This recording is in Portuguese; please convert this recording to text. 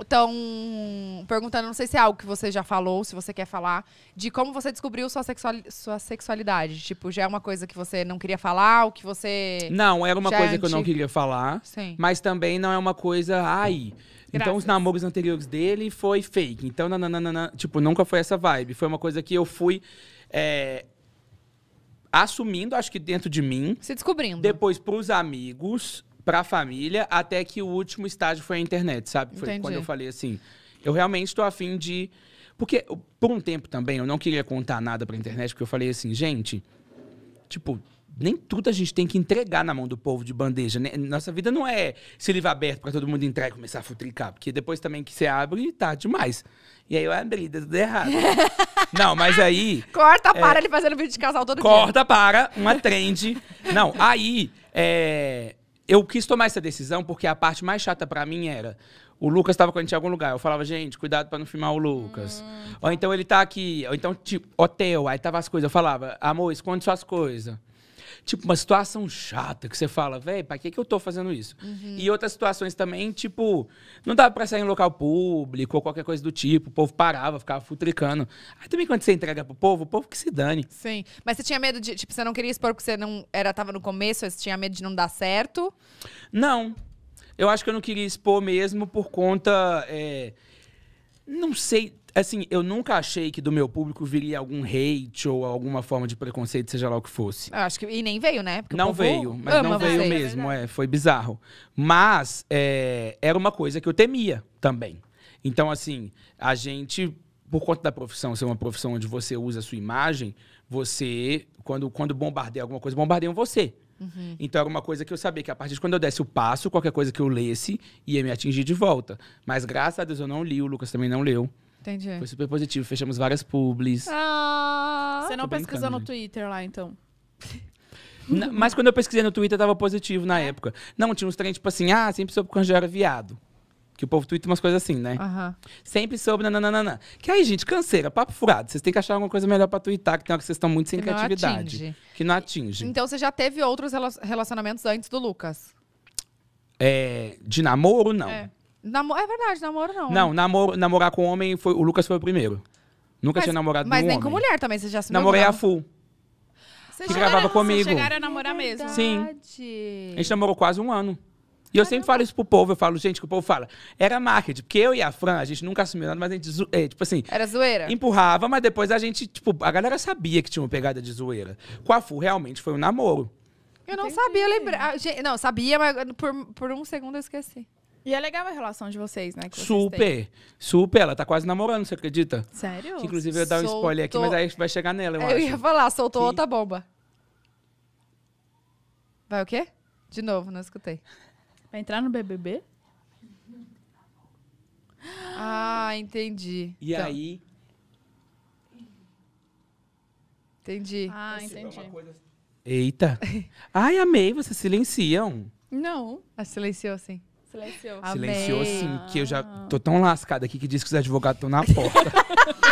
Estão perguntando, não sei se é algo que você já falou, se você quer falar, de como você descobriu sua, sua sexualidade. Tipo, já é uma coisa que você não queria falar, ou que você. Não, era uma já coisa é que eu não queria falar. Sim. Mas também não é uma coisa. Ai. Graças. Então os namoros anteriores dele foi fake. Então, nananana, tipo, nunca foi essa vibe. Foi uma coisa que eu fui. É, assumindo, acho que dentro de mim. Se descobrindo. Depois pros amigos para a família, até que o último estágio foi a internet, sabe? Foi Entendi. quando eu falei assim, eu realmente estou afim de... Porque por um tempo também eu não queria contar nada para a internet, porque eu falei assim, gente, tipo, nem tudo a gente tem que entregar na mão do povo de bandeja. Né? Nossa vida não é se livrar aberto para todo mundo entrar e começar a futricar, porque depois também que você abre, tá demais. E aí eu abri, deu tudo errado. não, mas aí. Corta é, para é, ele fazendo vídeo de casal todo corta, dia. Corta para, uma trend. não, aí. É, eu quis tomar essa decisão porque a parte mais chata para mim era o Lucas estava com a gente em algum lugar. Eu falava, gente, cuidado para não filmar o Lucas. Hum, tá. Ou então ele tá aqui, ou então tipo, hotel, aí tava as coisas. Eu falava, amor, esconde suas coisas. Tipo, uma situação chata que você fala, velho, pra que, que eu tô fazendo isso? Uhum. E outras situações também, tipo, não dava pra sair em local público ou qualquer coisa do tipo. O povo parava, ficava futricando. Aí também quando você entrega pro povo, o povo que se dane. Sim. Mas você tinha medo de, tipo, você não queria expor porque você não era, tava no começo, você tinha medo de não dar certo? Não. Eu acho que eu não queria expor mesmo por conta. É, não sei Assim, eu nunca achei que do meu público viria algum hate ou alguma forma de preconceito, seja lá o que fosse. Eu acho que. E nem veio, né? Porque não veio, mas não veio você, mesmo. Né? É, foi bizarro. Mas é, era uma coisa que eu temia também. Então, assim, a gente, por conta da profissão ser uma profissão onde você usa a sua imagem, você, quando, quando bombardeia alguma coisa, bombardeiam você. Uhum. Então era uma coisa que eu sabia que a partir de quando eu desse o passo, qualquer coisa que eu lesse ia me atingir de volta. Mas graças a Deus eu não li, o Lucas também não leu. Entendi. Foi super positivo. Fechamos várias publis. Ah, Você não pesquisou no Twitter lá, então? Na, mas quando eu pesquisei no Twitter, tava positivo na época. Não, tinha uns trem, tipo assim, ah, sempre soube quando eu era viado. Que o povo twitta umas coisas assim, né? Uhum. Sempre soube, nananana. Que aí, gente, canseira, papo furado. Vocês têm que achar alguma coisa melhor pra twittar, que tem hora que vocês estão muito sem que criatividade. Não que não atinge. Então, você já teve outros relacionamentos antes do Lucas? É, de namoro, não. É. Namo... É verdade, namoro não. Né? Não, namoro, namorar com homem, foi, o Lucas foi o primeiro. Nunca mas, tinha namorado Mas nem com mulher também, você já se Namorei a full. Você que gravava comigo. Vocês chegaram a namorar é mesmo? Sim. A gente namorou quase um ano. E eu sempre falo isso pro povo, eu falo, gente, que o povo fala, era marketing, porque eu e a Fran, a gente nunca assumiu nada, mas a gente, é, tipo assim... Era zoeira? Empurrava, mas depois a gente, tipo, a galera sabia que tinha uma pegada de zoeira. Com a Fu, realmente, foi um namoro. Eu não Entendi. sabia lembrar, ah, não, sabia, mas por, por um segundo eu esqueci. E é legal a relação de vocês, né? Vocês super, têm. super. Ela tá quase namorando, você acredita? Sério? Que, inclusive, eu ia dar um spoiler aqui, mas aí vai chegar nela, eu, eu acho. Eu ia falar, soltou que... outra bomba. Vai o quê? De novo, não escutei. Vai entrar no BBB? Ah, entendi. E então. aí... Entendi. Ah, é entendi. Assim. Eita. Ai, amei, vocês silenciam. Não. a ah, silenciou, sim. Silenciou. Silenciou sim, que eu já tô tão lascada aqui que diz que os advogados estão na porta.